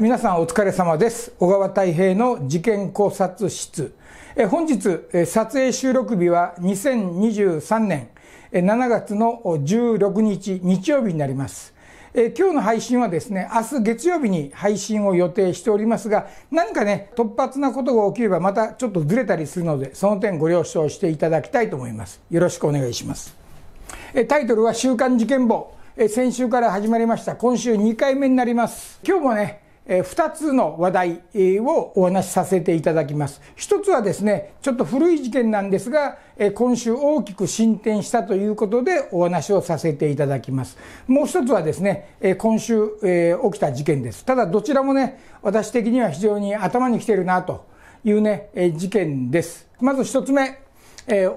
皆さんお疲れ様です。小川太平の事件考察室。え本日、撮影収録日は2023年7月の16日日曜日になります。え今日の配信はですね、明日月曜日に配信を予定しておりますが、何かね、突発なことが起きればまたちょっとずれたりするので、その点ご了承していただきたいと思います。よろしくお願いします。えタイトルは週刊事件簿。え先週から始まりました。今週2回目になります。今日もね、2つの話題をお話しさせていただきます。1つはですね、ちょっと古い事件なんですが、今週大きく進展したということでお話をさせていただきます。もう1つはですね、今週起きた事件です。ただどちらもね、私的には非常に頭にきてるなというね、事件です。まず1つ目、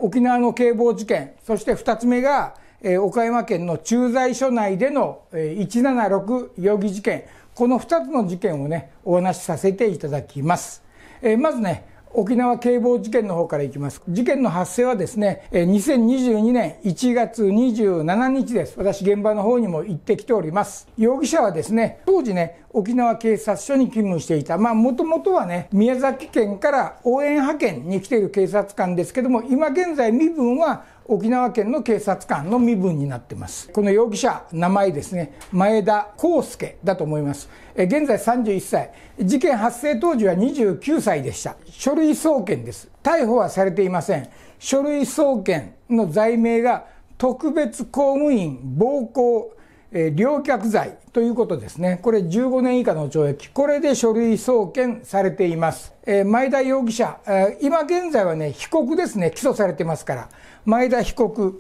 沖縄の警棒事件、そして2つ目が、岡山県の駐在所内での176容疑事件この2つの事件をねお話しさせていただきます、えー、まずね沖縄警防事件の方からいきます事件の発生はですね2022年1月27日です私現場の方にも行ってきております容疑者はですね当時ね沖縄警察署に勤務していたまあもともとはね宮崎県から応援派遣に来ている警察官ですけども今現在身分は沖縄県の警察官の身分になってますこの容疑者名前ですね前田康介だと思います現在31歳事件発生当時は29歳でした書類送検です逮捕はされていません書類送検の罪名が特別公務員暴行えー、両客罪ということですね。これ15年以下の懲役。これで書類送検されています。えー、前田容疑者、えー、今現在はね、被告ですね、起訴されてますから。前田被告。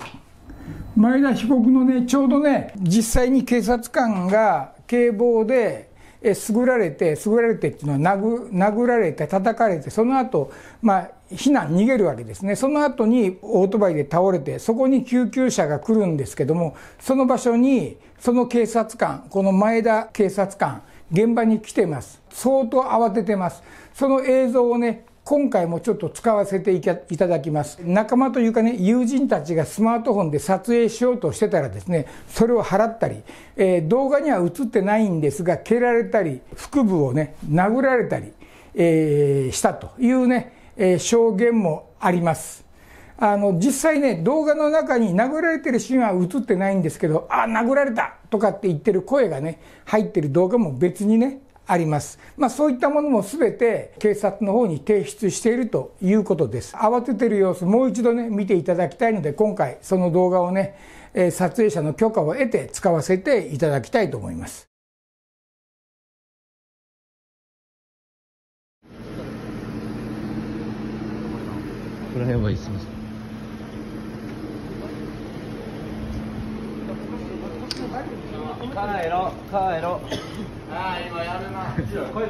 前田被告のね、ちょうどね、実際に警察官が警棒で、えー、すぐられて、すぐられてっていうのは殴、殴られて、叩かれて、その後、まあ、避難逃げるわけですねその後にオートバイで倒れてそこに救急車が来るんですけどもその場所にその警察官この前田警察官現場に来てます相当慌ててますその映像をね今回もちょっと使わせていただきます仲間というかね友人たちがスマートフォンで撮影しようとしてたらですねそれを払ったり、えー、動画には映ってないんですが蹴られたり腹部をね殴られたり、えー、したというねえー、証言もあります。あの、実際ね、動画の中に殴られてるシーンは映ってないんですけど、あ、殴られたとかって言ってる声がね、入ってる動画も別にね、あります。まあそういったものも全て警察の方に提出しているということです。慌ててる様子、もう一度ね、見ていただきたいので、今回その動画をね、撮影者の許可を得て使わせていただきたいと思います。この辺はいすみません帰ろ帰ろああ今やるなおいお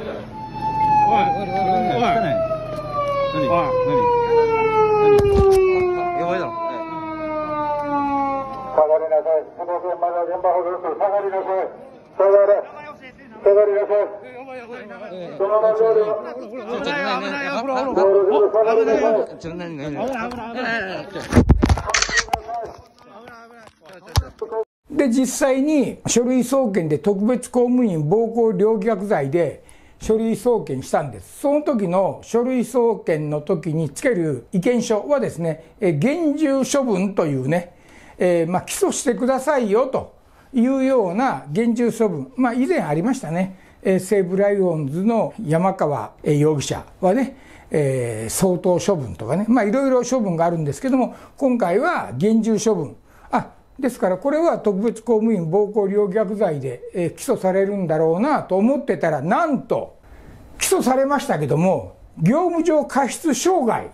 いおいおいおい何何やばいだろ下がりなさいすみませんまだ現場保存室下がりなさい下がれ下がりなさいで実際に書類送検で特別公務員暴行陵虐罪で書類送検したんですその時の書類送検の時につける意見書はですね厳重処分というね、えー、まあ、起訴してくださいよというような厳重処分、まあ、以前ありましたね西武ライオンズの山川容疑者はね、えー、相当処分とかね、まあ、いろいろ処分があるんですけども、今回は厳重処分、あですからこれは特別公務員暴行陵虐罪で、えー、起訴されるんだろうなと思ってたら、なんと、起訴されましたけども、業務上過失傷害、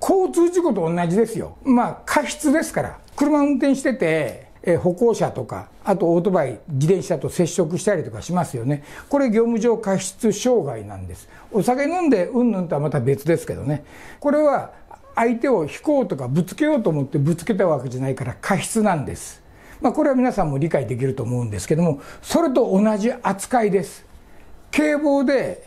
交通事故と同じですよ、まあ、過失ですから、車運転してて、え歩行者とかあとオートバイ自転車と接触したりとかしますよねこれ業務上過失傷害なんですお酒飲んでうんぬんとはまた別ですけどねこれは相手を引こうとかぶつけようと思ってぶつけたわけじゃないから過失なんですまあ、これは皆さんも理解できると思うんですけどもそれと同じ扱いです警棒で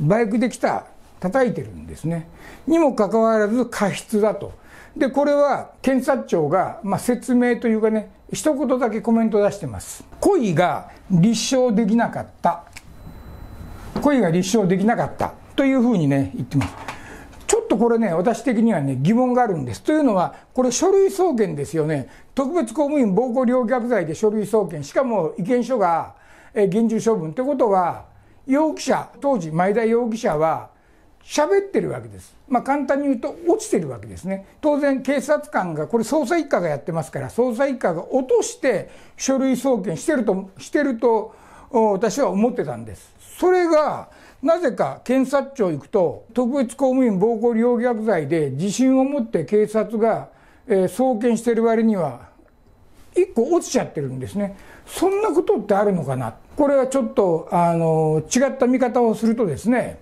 バイクで来た叩いてるんですねにもかかわらず過失だとでこれは検察庁が、まあ、説明というかね一言だけコメント出してます恋が立証できなかった恋が立証できなかったというふうにね言ってますちょっとこれね私的にはね疑問があるんですというのはこれ書類送検ですよね特別公務員暴行陵虐罪で書類送検しかも意見書が厳重処分ということは容疑者当時前田容疑者は喋ってるわけです、まあ、簡単に言うと落ちてるわけですね当然警察官がこれ捜査一課がやってますから捜査一課が落として書類送検してるとしてると私は思ってたんですそれがなぜか検察庁行くと特別公務員暴行陵虐罪で自信を持って警察が、えー、送検してる割には1個落ちちゃってるんですねそんなことってあるのかなこれはちょっとあの違った見方をするとですね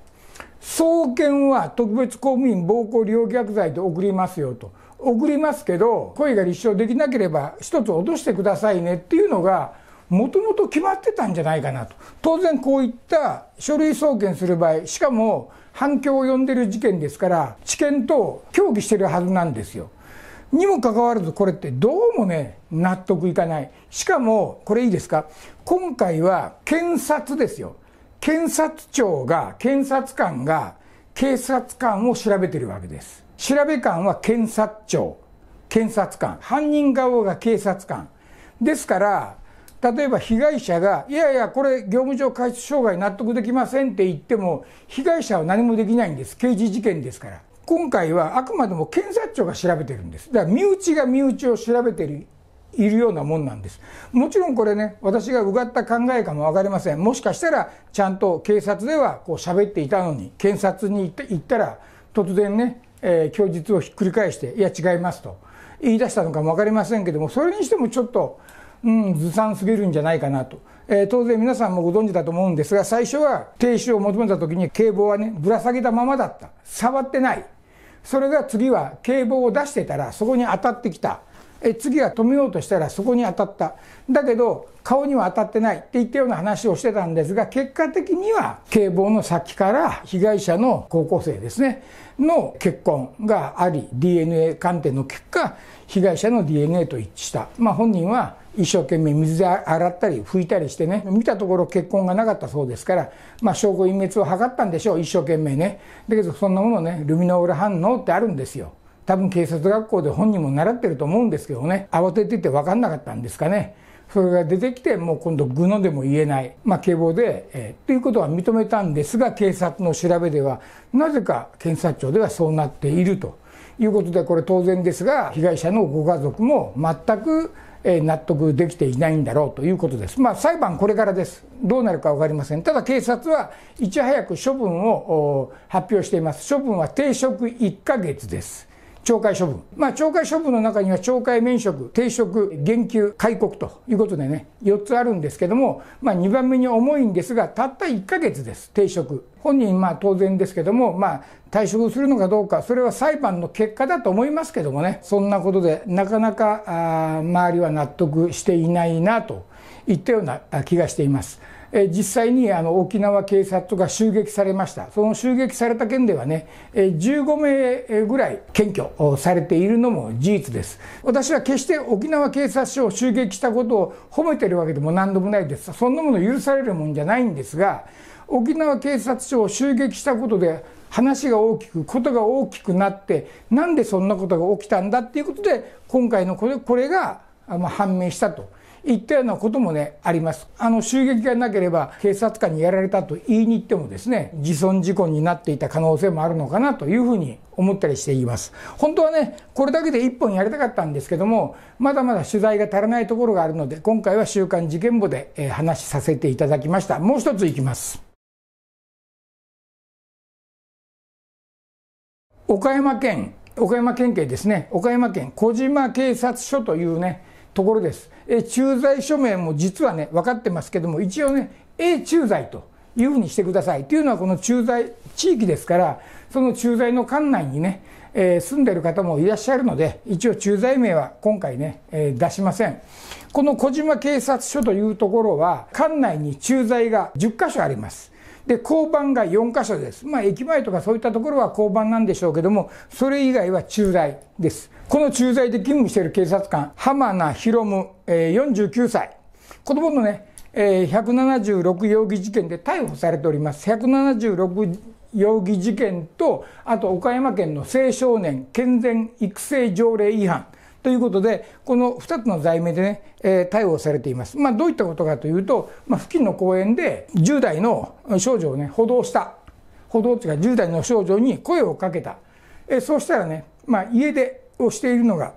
送検は特別公務員暴行利用虐罪で送りますよと、送りますけど、故意が立証できなければ、一つ落としてくださいねっていうのが、もともと決まってたんじゃないかなと、当然こういった書類送検する場合、しかも反響を呼んでる事件ですから、知見と協議してるはずなんですよ。にもかかわらず、これってどうもね、納得いかない、しかもこれいいですか、今回は検察ですよ。検察庁が、検察官が、警察官を調べてるわけです。調べ官は検察庁、検察官、犯人側が警察官。ですから、例えば被害者が、いやいや、これ、業務上過失傷害納得できませんって言っても、被害者は何もできないんです。刑事事件ですから。今回はあくまでも検察庁が調べてるんです。だから身内が身内を調べてるいるようなもんなんですもちろんこれね私がうがった考えかも分かりませんもしかしたらちゃんと警察ではこう喋っていたのに検察に行ったら突然ね、えー、供述をひっくり返していや違いますと言い出したのかも分かりませんけどもそれにしてもちょっとうん、ずさんすぎるんじゃないかなと、えー、当然皆さんもご存知だと思うんですが最初は停止を求めた時に警棒はねぶら下げたままだった触ってないそれが次は警棒を出してたらそこに当たってきたえ次は止めようとしたらそこに当たっただけど顔には当たってないっていったような話をしてたんですが結果的には警棒の先から被害者の高校生ですねの血痕があり DNA 鑑定の結果被害者の DNA と一致した、まあ、本人は一生懸命水で洗ったり拭いたりしてね見たところ血痕がなかったそうですから、まあ、証拠隠滅を図ったんでしょう一生懸命ねだけどそんなものねルミノール反応ってあるんですよ多分警察学校で本人も習ってると思うんですけどね、慌ててて分かんなかったんですかね。それが出てきて、もう今度、愚のでも言えない、まあ、警棒で、えー、ということは認めたんですが、警察の調べでは、なぜか検察庁ではそうなっているということで、これ、当然ですが、被害者のご家族も全く、えー、納得できていないんだろうということです、まあ、裁判、これからです、どうなるか分かりません、ただ警察はいち早く処分を発表しています、処分は停職1ヶ月です。懲戒処分。まあ、懲戒処分の中には懲戒免職、停職、減給、戒告ということでね、4つあるんですけども、まあ、2番目に重いんですが、たった1ヶ月です、停職。本人、まあ当然ですけども、まあ退職するのかどうか、それは裁判の結果だと思いますけどもね、そんなことで、なかなかあ周りは納得していないなといったような気がしています。え実際にあの沖縄警察が襲撃されました、その襲撃された件ではね、え15名ぐらい検挙されているのも事実です。私は決して沖縄警察署を襲撃したことを褒めてるわけでも何でもないです、そんなもの許されるもんじゃないんですが、沖縄警察署を襲撃したことで、話が大きく、ことが大きくなって、なんでそんなことが起きたんだっていうことで、今回のこれこれが判明したと。言ったようなこともね、あります。あの襲撃がなければ警察官にやられたと言いに行ってもですね、自損事故になっていた可能性もあるのかなというふうに思ったりしています。本当はね、これだけで1本やりたかったんですけども、まだまだ取材が足らないところがあるので、今回は週刊事件簿で、えー、話させていただきました。もう一ついきます。岡山県岡山県警ですね岡山県小島警察署というねところです。え駐在署名も実はね分かってますけども一応ね A 駐在というふうにしてくださいというのはこの駐在地域ですからその駐在の管内にね、えー、住んでる方もいらっしゃるので一応駐在名は今回ね、えー、出しませんこの小島警察署というところは管内に駐在が10か所ありますで交番が4か所です、まあ、駅前とかそういったところは交番なんでしょうけども、それ以外は駐在です、この駐在で勤務している警察官、浜名博夢、えー、49歳、子供のね、えー、176容疑事件で逮捕されております。176容疑事件と、あと岡山県の青少年健全育成条例違反。ということで、この2つの罪名でね、えー、逮捕されています。まあ、どういったことかというと、まあ、付近の公園で10代の少女をね、補導した。補導っていうか、10代の少女に声をかけた。えー、そうしたらね、まあ、家出をしているのが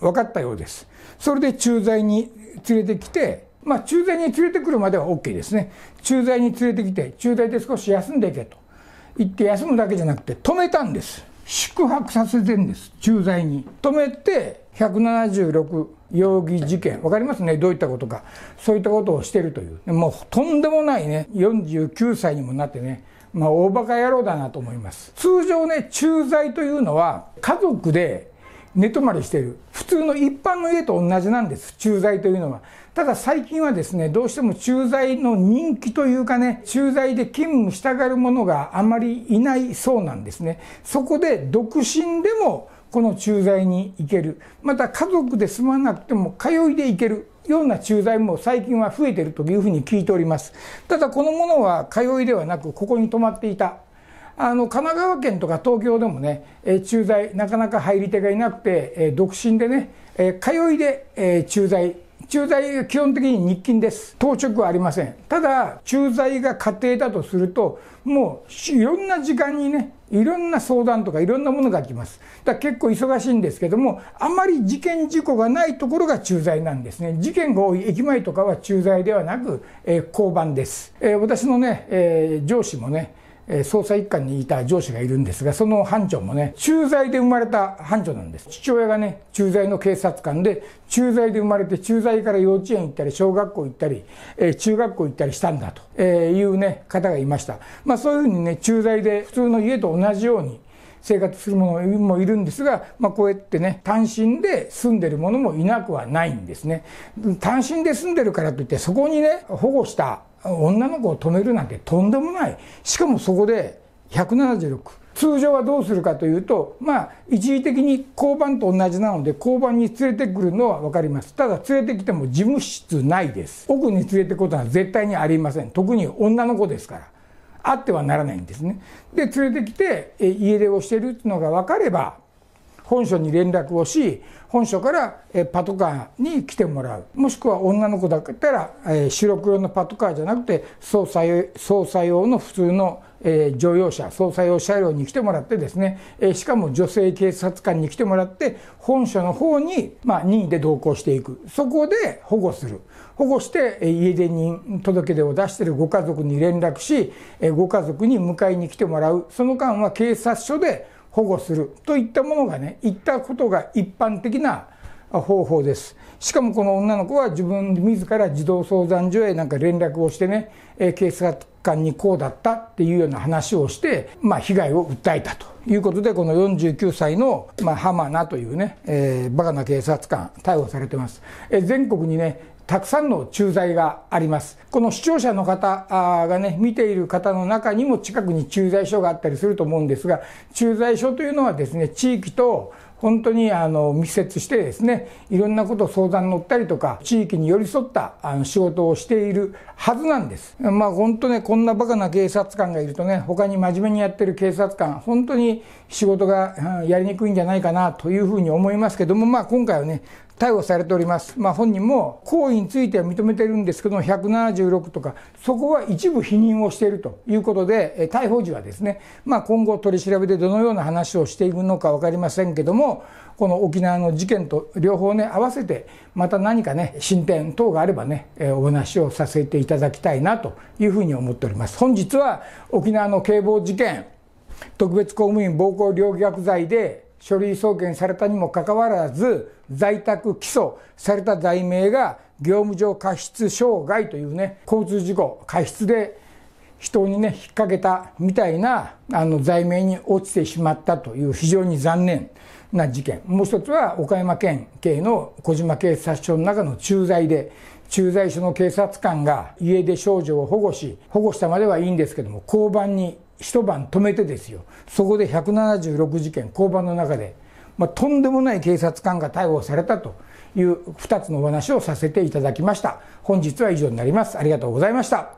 分かったようです。それで駐在に連れてきて、まあ、駐在に連れてくるまでは OK ですね。駐在に連れてきて、駐在で少し休んでいけと。言って休むだけじゃなくて、止めたんです。宿泊させてんです。駐在に。止めて、176容疑事件、わかりますね、どういったことか、そういったことをしているという、もうとんでもないね、49歳にもなってね、まあ、大バカ野郎だなと思います。通常ね、駐在というのは、家族で寝泊まりしている、普通の一般の家と同じなんです、駐在というのは。ただ最近はですね、どうしても駐在の人気というかね、駐在で勤務したがる者があまりいないそうなんですね。そこで独身でもこの駐在に行けるまた家族で住まなくても通いで行けるような駐在も最近は増えてるというふうに聞いておりますただこのものは通いではなくここに泊まっていたあの神奈川県とか東京でもね、え駐在なかなか入り手がいなくて、え独身でね、え通いで、え駐在駐在基本的に日勤です。当直はありません。ただ、駐在が家庭だとすると、もういろんな時間にね、いろんな相談とかいろんなものが来ます。だから結構忙しいんですけども、あまり事件事故がないところが駐在なんですね。事件が多い駅前とかは駐在ではなく、えー、交番です。えー、私のね、えー、上司もね、捜査一課にいた上司がいるんですが、その班長もね、駐在で生まれた班長なんです。父親がね、駐在の警察官で、駐在で生まれて、駐在から幼稚園行ったり、小学校行ったり、え中学校行ったりしたんだというね、方がいました。まあそういうふうにね、駐在で普通の家と同じように、生活する者もいるんですが、まあ、こうやってね、単身で住んでる者もいなくはないんですね。単身で住んでるからといって、そこにね、保護した女の子を止めるなんてとんでもないしかもそこで176通常はどうするかというとまあ一時的に交番と同じなので交番に連れてくるのはわかりますただ連れてきても事務室ないです奥に連れてくことは絶対にありません特に女の子ですからあってはならないんですねで連れてきて家出をしてるっていうのがわかれば本所に連絡をし本所からパトカーに来てもらうもしくは女の子だったら白黒のパトカーじゃなくて捜査捜査用の普通のえ乗用車、捜査用車両に来てもらってですね、えしかも女性警察官に来てもらって、本所の方に、ま任意で同行していく。そこで保護する。保護して、え家出に届け出を出しているご家族に連絡し、えご家族に迎えに来てもらう。その間は警察署で保護するといったものがね言ったことが一般的な方法ですしかもこの女の子は自分自ら児童相談所へなんか連絡をしてね警察官にこうだったっていうような話をして、まあ、被害を訴えたということでこの49歳の、まあ、浜名というね、えー、バカな警察官逮捕されてます、え全国にねたくさんの駐在があります。この視聴者の方がね、見ている方の中にも近くに駐在所があったりすると思うんですが、駐在所というのはですね、地域と本当にあの密接してですねいろんなことを相談に乗ったりとか地域に寄り添ったあの仕事をしているはずなんですまあ本当ねこんなバカな警察官がいるとね他に真面目にやってる警察官本当に仕事がやりにくいんじゃないかなというふうに思いますけどもまあ今回はね逮捕されております、まあ、本人も行為については認めてるんですけども、176とか、そこは一部否認をしているということで、逮捕時はですね、まあ、今後、取り調べでどのような話をしていくのか分かりませんけども、この沖縄の事件と両方ね合わせてまた何かね進展等があればねお話をさせていただきたいなというふうに思っております本日は沖縄の警棒事件特別公務員暴行陵虐罪で書類送検されたにもかかわらず在宅起訴された罪名が業務上過失傷害というね交通事故過失で人にね引っ掛けたみたいなあの罪名に落ちてしまったという非常に残念な事件もう一つは岡山県警の小島警察署の中の駐在で駐在所の警察官が家出少女を保護し保護したまではいいんですけども交番に一晩止めてですよそこで176事件交番の中で、まあ、とんでもない警察官が逮捕されたという二つのお話をさせていただきました本日は以上になりますありがとうございました